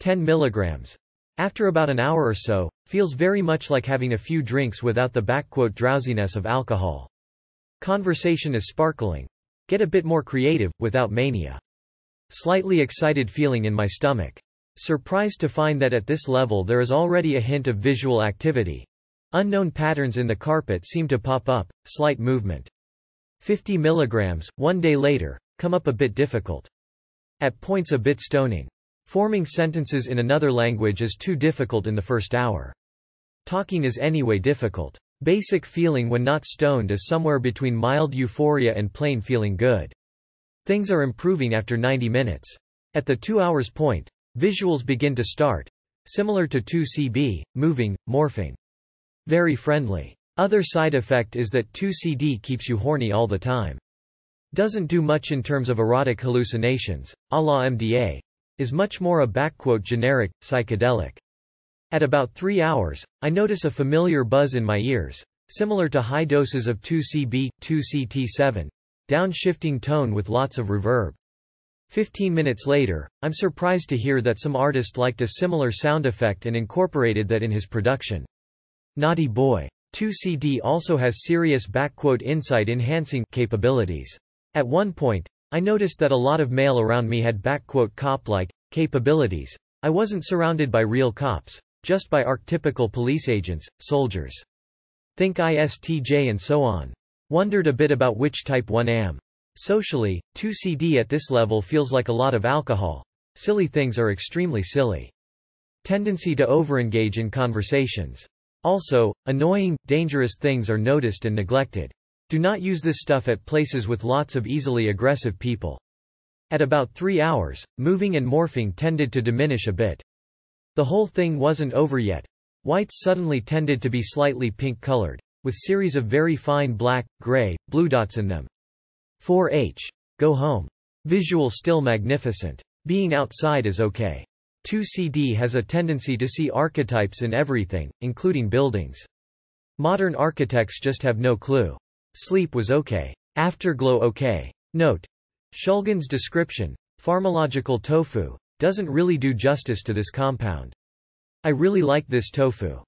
10 milligrams. After about an hour or so, feels very much like having a few drinks without the drowsiness of alcohol. Conversation is sparkling. Get a bit more creative, without mania. Slightly excited feeling in my stomach. Surprised to find that at this level there is already a hint of visual activity. Unknown patterns in the carpet seem to pop up, slight movement. 50 milligrams, one day later, come up a bit difficult. At points a bit stoning. Forming sentences in another language is too difficult in the first hour. Talking is anyway difficult. Basic feeling when not stoned is somewhere between mild euphoria and plain feeling good. Things are improving after 90 minutes. At the two hours point, visuals begin to start, similar to 2CB, moving, morphing. Very friendly. Other side effect is that 2CD keeps you horny all the time. Doesn't do much in terms of erotic hallucinations, a la MDA, is much more a generic, psychedelic. At about three hours, I notice a familiar buzz in my ears, similar to high doses of 2CB, 2CT7, downshifting tone with lots of reverb. Fifteen minutes later, I'm surprised to hear that some artist liked a similar sound effect and incorporated that in his production. Naughty Boy. 2CD also has serious insight enhancing capabilities. At one point, I noticed that a lot of male around me had cop-like capabilities. I wasn't surrounded by real cops, just by archetypical police agents, soldiers. Think ISTJ and so on. Wondered a bit about which type 1 am. Socially, 2CD at this level feels like a lot of alcohol. Silly things are extremely silly. Tendency to overengage in conversations. Also, annoying, dangerous things are noticed and neglected. Do not use this stuff at places with lots of easily aggressive people. At about three hours, moving and morphing tended to diminish a bit. The whole thing wasn't over yet. Whites suddenly tended to be slightly pink colored, with series of very fine black, gray, blue dots in them. 4H. Go home. Visual still magnificent. Being outside is okay. 2CD has a tendency to see archetypes in everything, including buildings. Modern architects just have no clue. Sleep was okay. Afterglow okay. Note. Shulgin's description, pharmacological tofu, doesn't really do justice to this compound. I really like this tofu.